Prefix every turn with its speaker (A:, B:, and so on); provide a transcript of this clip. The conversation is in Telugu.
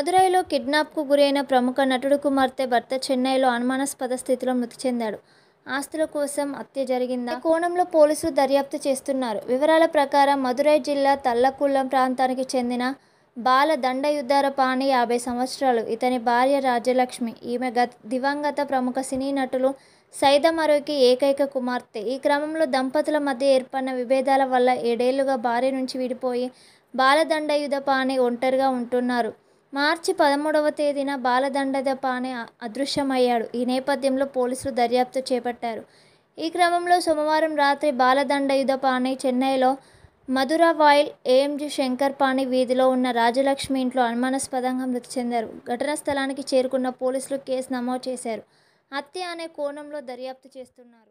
A: మదురైలో కిడ్నాప్కు గురైన ప్రముఖ నటుడు కుమార్తె భర్త చెన్నైలో అనుమానాస్పద స్థితిలో మృతి చెందాడు ఆస్తుల కోసం హత్య జరిగిందా కోణంలో పోలీసులు దర్యాప్తు చేస్తున్నారు వివరాల ప్రకారం మదురై జిల్లా తల్లకుళ్ళం ప్రాంతానికి చెందిన బాల దండయుద్ధార పాణి యాభై సంవత్సరాలు ఇతని భార్య రాజ్యలక్ష్మి ఈమె గత దివంగత ప్రముఖ సినీ నటులు సైద మరోకి ఏకైక కుమార్తె ఈ క్రమంలో దంపతుల మధ్య ఏర్పడిన విభేదాల వల్ల ఏడేళ్లుగా భార్య నుంచి విడిపోయి బాలదండయుధ పాణి ఒంటరిగా ఉంటున్నారు మార్చి పదమూడవ తేదీన బాలదండదపానే అదృశ్యమయ్యాడు ఈ నేపథ్యంలో పోలీసులు దర్యాప్తు చేపట్టారు ఈ క్రమంలో సోమవారం రాత్రి బాలదండయుధపాణి చెన్నైలో మధురవాయిల్ ఏఎంజి శంకర్ పాణి వీధిలో ఉన్న రాజలక్ష్మి ఇంట్లో అనుమానాస్పదంగా మృతి చెందారు ఘటనా స్థలానికి చేరుకున్న పోలీసులు కేసు నమోదు చేశారు హత్య అనే కోణంలో దర్యాప్తు చేస్తున్నారు